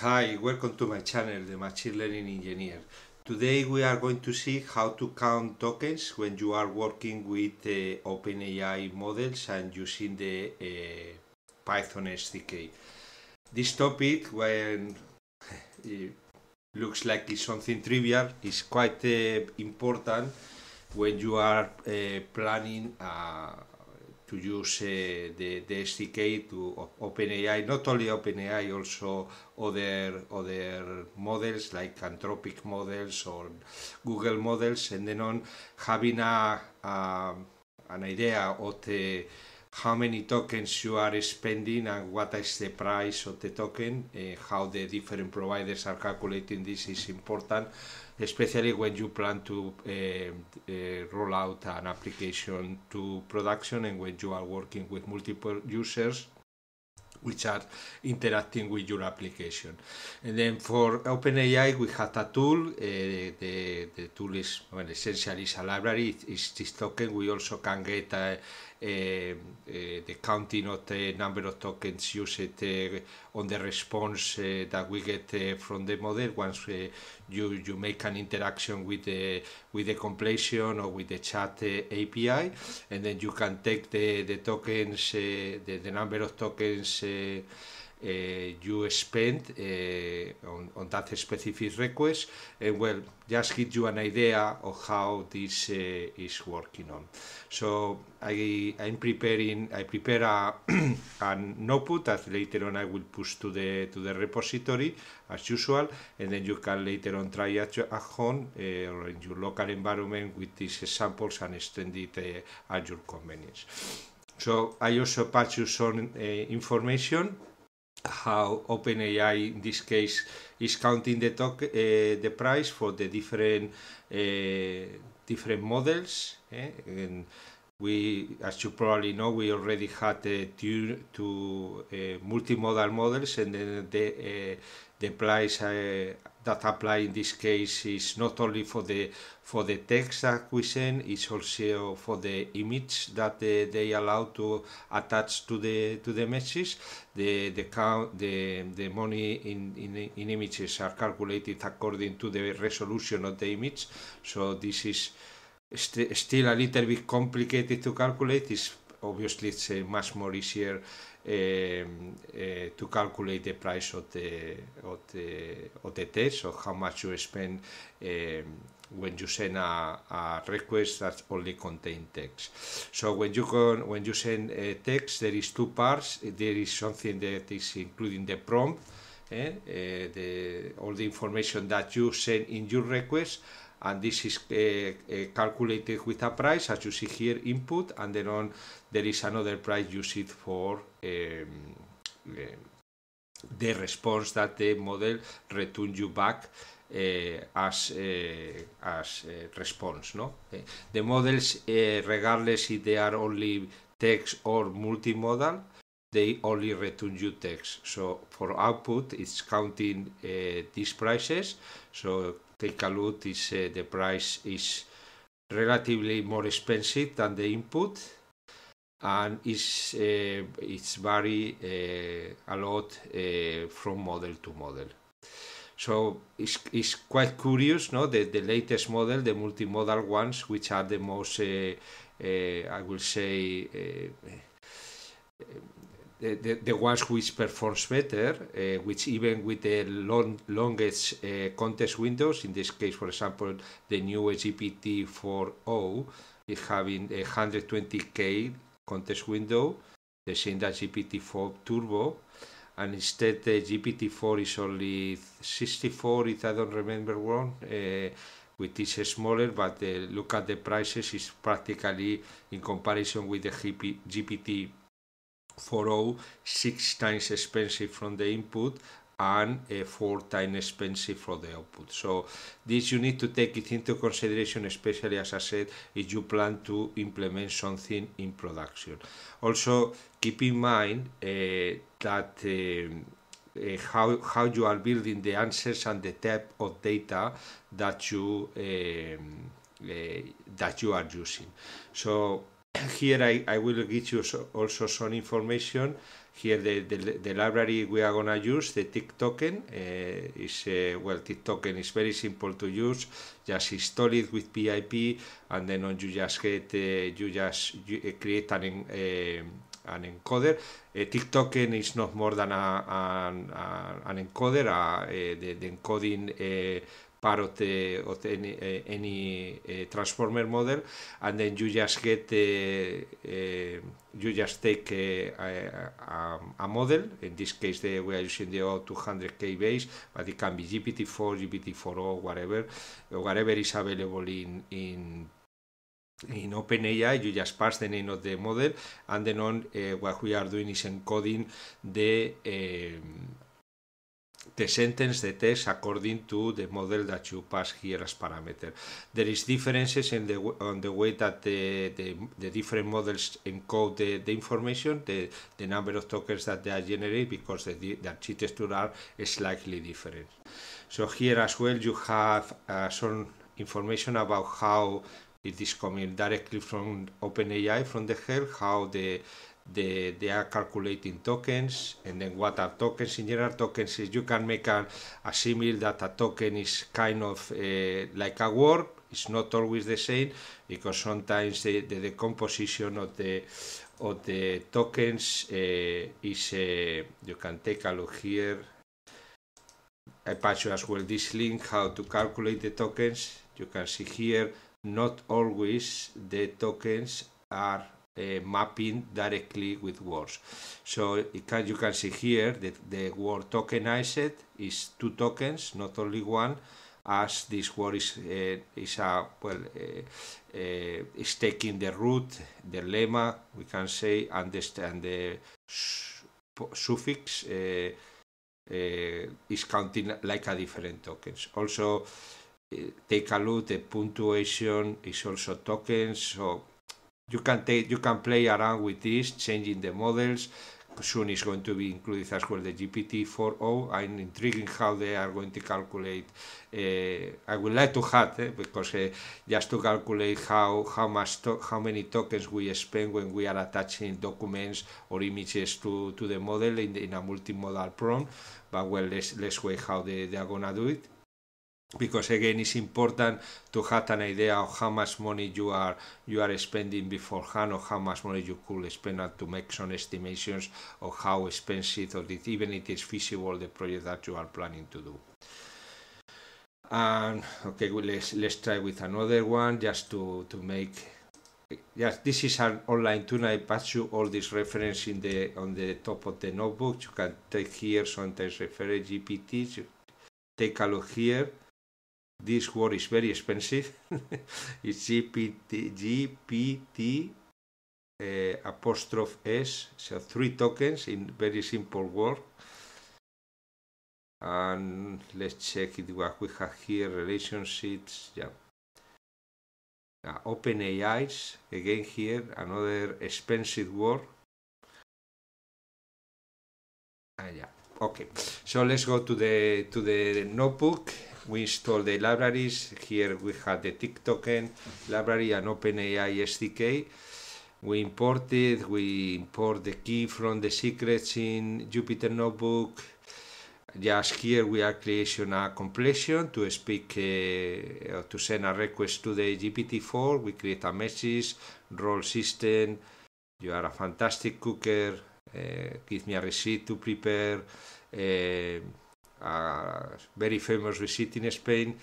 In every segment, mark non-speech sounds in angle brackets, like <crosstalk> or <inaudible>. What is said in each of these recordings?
Hi, welcome to my channel, the Machine Learning Engineer. Today we are going to see how to count tokens when you are working with uh, OpenAI models and using the uh, Python SDK. This topic, when <laughs> it looks like it's something trivial, is quite uh, important when you are uh, planning a, to use uh, the, the SDK to OpenAI, not only OpenAI, also other, other models like Anthropic models or Google models, and then on having a, a an idea of the how many tokens you are spending and what is the price of the token, uh, how the different providers are calculating this is important, especially when you plan to uh, uh, roll out an application to production and when you are working with multiple users which are interacting with your application. And then for OpenAI, we have a tool. Uh, the, the tool is, well, essentially is a library. It's, it's this token. We also can get a, Eh, eh, the counting of the number of tokens used eh, on the response that we get from the model once you you make an interaction with the with the completion or with the chat API, and then you can take the the tokens the, the number of tokens. Eh, you spent eh, on, on, that specific request. And well, just give you an idea of how this eh, is working on. So I, I'm preparing, I prepare a, an output <clears throat> that later on I will push to the, to the repository as usual, and then you can later on try at, at home uh, or in your local environment with these samples and extend it uh, at your convenience. So I also pass you some uh, information how OpenAI in this case is counting the talk, uh, eh, the price for the different uh, different models. Eh? And we, as you probably know, we already had uh, two, two multimodal models, and then the the price that apply in this case is not only for the for the text that we send, it's also for the image that they, they allow to attach to the to the message. The the count the the money in, in in images are calculated according to the resolution of the image. So this is st still a little bit complicated to calculate. It's obviously it's uh, much more easier um, uh, to calculate the price of the of the of the test, so how much you spend um, when you send a, a, request that only contain text. So when you when you send a text, there is two parts. There is something that is including the prompt, and eh, uh, the, all the information that you send in your request, and this is uh, uh, calculated with a price, as you see here, input, and then on there is another price you see for eh, eh, de response that the model return you back eh, as, eh, as eh, response. No? Eh, the models, eh, regardless if they are only text or multimodal, they only return you text. So for output, it's counting eh, these prices. So take a look, is the price is relatively more expensive than the input and it's, eh, it's vary eh, a lot eh, from model to model. So it's, it's quite curious, no? The, the latest model, the multimodal ones, which are the most, I will say, the, the, the ones which performs better, uh, which even with the long, longest uh, contest windows, in this case, for example, the new GPT 4.0 is having 120k context window, the same as GPT-4 Turbo, and instead the GPT-4 is only 64, if I don't remember wrong, uh, which is smaller, but uh, look at the prices, is practically, in comparison with the gpt six oh, six times expensive from the input and a four times expensive for the output. So this you need to take it into consideration, especially as I said, if you plan to implement something in production. Also keep in mind uh, that uh, how, how you are building the answers and the type of data that you um, that you are using. So <clears throat> here I, I will give you also some information here the, the, the, library we are going to use, the tick token, uh, is, uh, well, tick token is very simple to use, just install it with PIP, and then on you just get, uh, you just create an, an encoder. A tick token is not more than an, an encoder, the, the, encoding part of the of the, any uh, any uh, transformer model, and then you just get the eh, you just take a, a, a, model. In this case, the, we are using the 200 k base, but it can be GPT-4, GPT-4O, whatever, whatever is available in in in OpenAI, you just pass the name of the model, and then on uh, what we are doing is encoding the the sentence, the text according to the model that you pass here as parameter. There is differences in the on the way that the, the, the different models encode the, the information, the, the number of tokens that they are generate because the, the architecture are slightly different. So here as well you have uh, some information about how it is coming directly from OpenAI from the help, how the they, they are calculating tokens and then what are tokens in general tokens is you can make a, a simile that a token is kind of uh, like a word. it's not always the same because sometimes the, the decomposition of the of the tokens uh, is uh, you can take a look here I pass you as well this link how to calculate the tokens you can see here not always the tokens are uh, mapping directly with words. So can, you can see here that the word tokenized is two tokens, not only one, as this word is, uh, is a, well, uh, is taking the root, the lemma, we can say, and the, and the suffix is counting like a different tokens. Also, take a look, the punctuation is also tokens, so You can take, you can play around with this, changing the models. Soon it's going to be included as well the GPT-40. I'm intriguing how they are going to calculate. Uh, I would like to have eh, because uh, just to calculate how how much how many tokens we spend when we are attaching documents or images to to the model in, a multimodal prompt. But well, let's let's wait how they, are going to do it. because again it's important to have an idea of how much money you are you are spending beforehand or how much money you could spend and to make some estimations of how expensive or it, even it is feasible the project that you are planning to do and okay well, let's let's try with another one just to to make yes this is an online tool i pass you all these references in the on the top of the notebook you can take here sometimes refer GPT. take a look here this word is very expensive. <laughs> it's GPT, GPT uh, eh, apostrophe S, so three tokens in very simple word. And let's check it what we have here, relationships, yeah. Uh, ah, open AIs, again here, another expensive word. Ah yeah, okay. So let's go to the to the notebook we install the libraries. Here we have the TikToken library and OpenAI SDK. We import it. we import the key from the secrets in Jupyter Notebook. Just here we are creation a completion to speak, uh, to send a request to the GPT-4. We create a message, roll system. You are a fantastic cooker. Uh, give me a receipt to prepare. Uh, a very famous visit in Spain.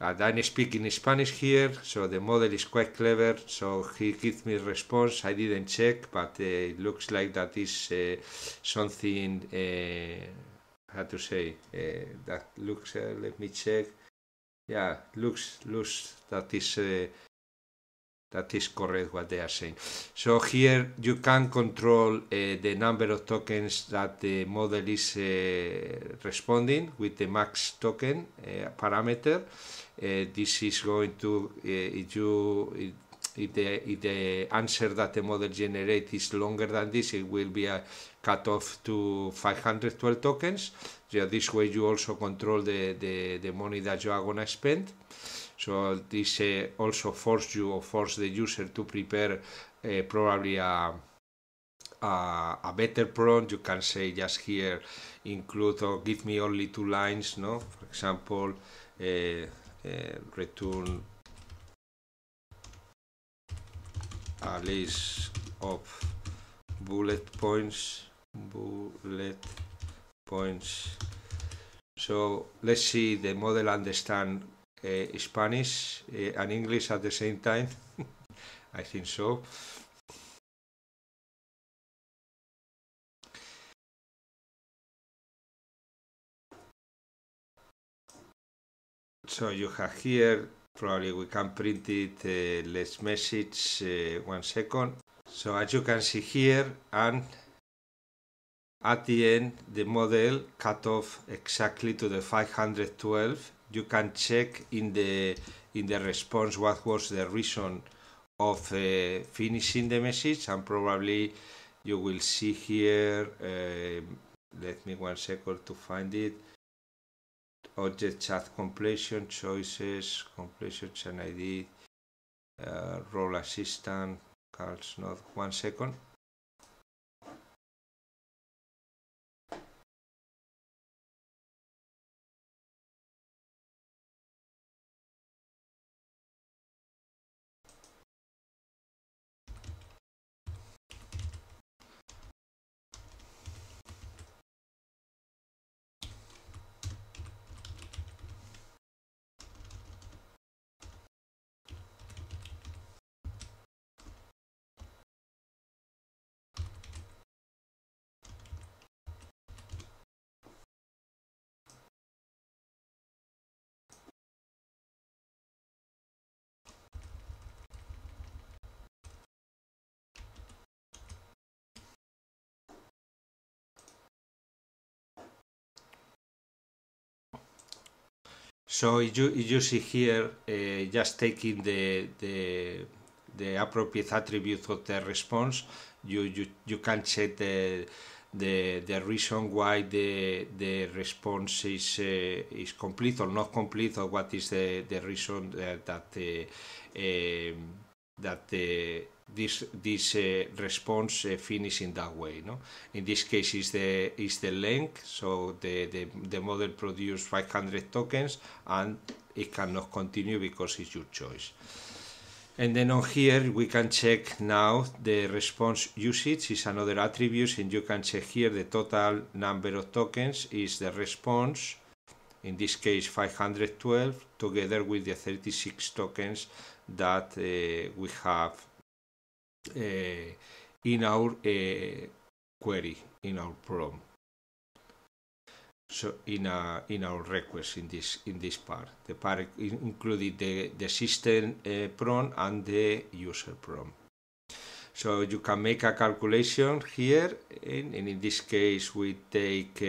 And I'm speaking Spanish here, so the model is quite clever. So he gives me response. I didn't check, but uh, it looks like that is uh, something. Uh, how to say uh, that looks? Uh, let me check. Yeah, looks looks that is uh, that is correct what they are saying. So here you can control uh, the number of tokens that the model is uh, responding with the max token uh, parameter. Uh, this is going to, uh, if you, if the, if the answer that the model generates is longer than this, it will be a off to 512 tokens. So this way you also control the, the, the money that you are going to spend. So this uh, also force you or force the user to prepare uh, probably a, a, a better prompt. You can say just here include or give me only two lines. No, for example, eh, eh, return a list of bullet points bullet points so let's see the model understand uh, Spanish uh, and English at the same time. <laughs> I think so. So you have here, probably we can print it, uh, let's message uh, one second. So as you can see here, and at the end, the model cut off exactly to the 512 you can check in the in the response what was the reason of uh, finishing the message and probably you will see here uh, let me one second to find it object chat completion choices completion and id uh, role assistant calls not one second So you, you see here, uh, just taking the, the, the appropriate attribute of the response, you, you, you can check the, the, the reason why the, the response is, uh, is complete or not complete or what is the, the reason that, uh, that uh, um, that this this uh, response uh, finish in that way. No, in this case is the is the length. So the the, the model produced 500 tokens and it cannot continue because it's your choice. And then on here we can check now the response usage is another attribute and you can check here the total number of tokens is the response in this case 512 together with the 36 tokens that uh, we have uh, in our uh, query, in our prompt. So in a, in our request in this in this part, the part included the the system prompt and the user prompt. So you can make a calculation here, and, and in this case we take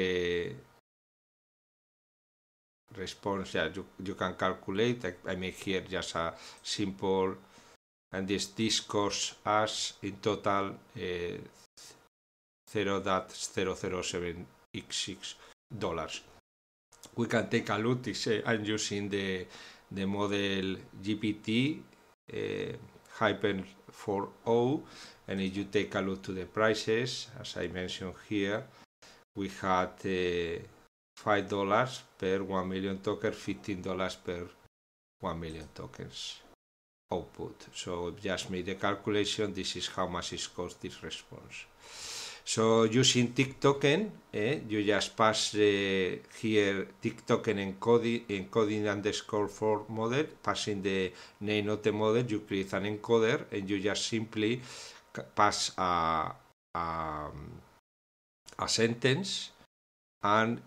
response. Yeah, you, you can calculate. I, I make here just a simple, and this this costs us in total uh, eh, 0.007x6 dollars. We can take a look. Eh, I'm using the the model GPT uh, eh, hyphen 40, and if you take a look to the prices, as I mentioned here, we had. Uh, $5 dollars per 1 million tokens, $15 dollars per 1 million tokens output. So just made the calculation, this is how much is cost this response. So using tick token, eh, you just pass uh, here tick token encoding, encoding underscore for model, passing the name of the model, you create an encoder and you just simply pass a, a, um, a sentence and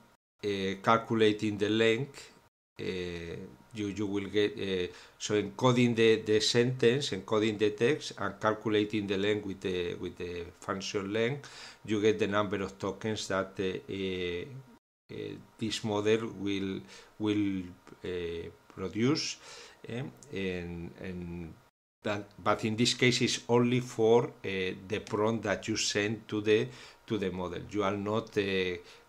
Uh, calculating the length uh, you, you will get uh, so encoding the, the sentence encoding the text and calculating the length with the with the function length you get the number of tokens that uh, uh, uh this model will will produce um, and, and that, but in this case it's only for the prompt that you send to the to the model you are not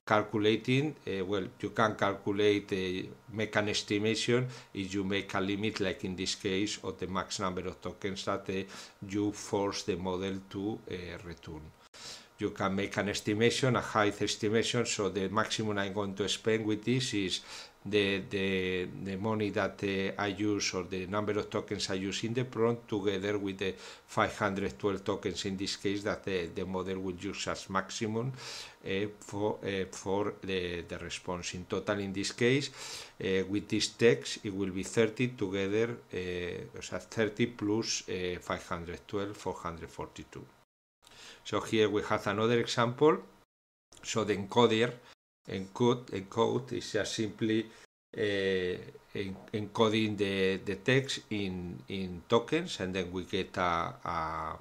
calculating, uh, well, you can calculate, uh, make an estimation if you make a limit, like in this case, of the max number of tokens that uh, you force the model to uh, return you can make an estimation, a height estimation. So the maximum I'm going to spend with this is the, the, the money that uh, I use or the number of tokens I use in the prompt together with the 512 tokens in this case that the, the model will use as maximum uh, for, uh, for the, the response. In total in this case, uh, with this text, it will be 30 together, uh, so 30 plus uh, 512, 442. So here we have another example. So the encoder encode, encode is just simply uh, encoding the, the text in, in tokens and then we get a, a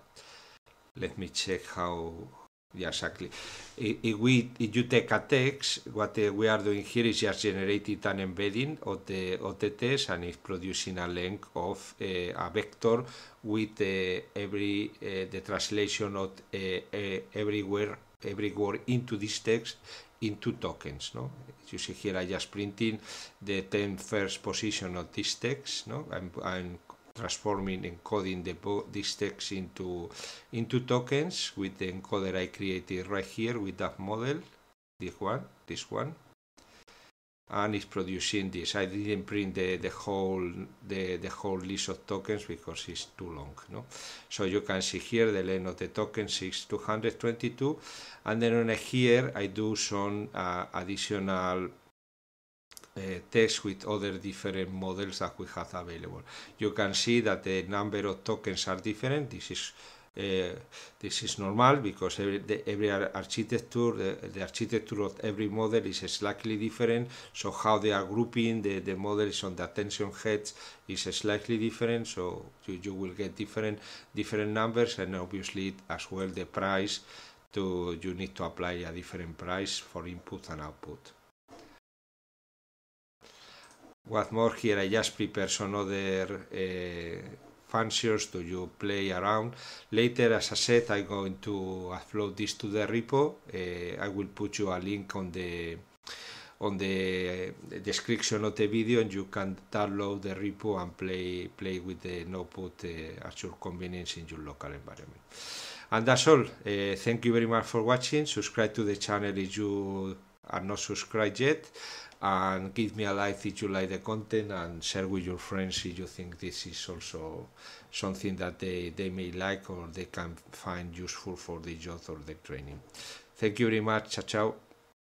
let me check how exactly. If we, if you take a text, what uh, we are doing here is just generating an embedding of the of the text, and it's producing a length of uh, a vector with uh, every uh, the translation of uh, uh, everywhere everywhere into this text into tokens. No, you see here I just printing the 10 first position of this text. No, I'm, I'm transforming encoding the this text into into tokens with the encoder I created right here with that model this one this one and it's producing this I didn't print the, the whole the, the whole list of tokens because it's too long no so you can see here the length of the tokens is 222 and then on here I do some uh, additional Eh, test with other different models that we have available. You can see that the number of tokens are different. This is uh, this is normal because every, the, every architecture, the, the, architecture of every model is slightly different. So how they are grouping the, the models on the attention heads is slightly different. So you, you will get different different numbers and obviously as well the price. To, you need to apply a different price for input and output. What more here I just prepare some other uh, functions to you play around. Later, as I said, I'm going to upload this to the repo. Uh, I will put you a link on the on the eh, description of the video and you can download the repo and play play with the notebook uh, at your convenience in your local environment. And that's all. Uh, thank you very much for watching. Subscribe to the channel if you are not subscribed yet and give me a like if you like the content and share with your friends if you think this is also something that they, they may like or they can find useful for the job or the training. Thank you very much. Ciao, ciao.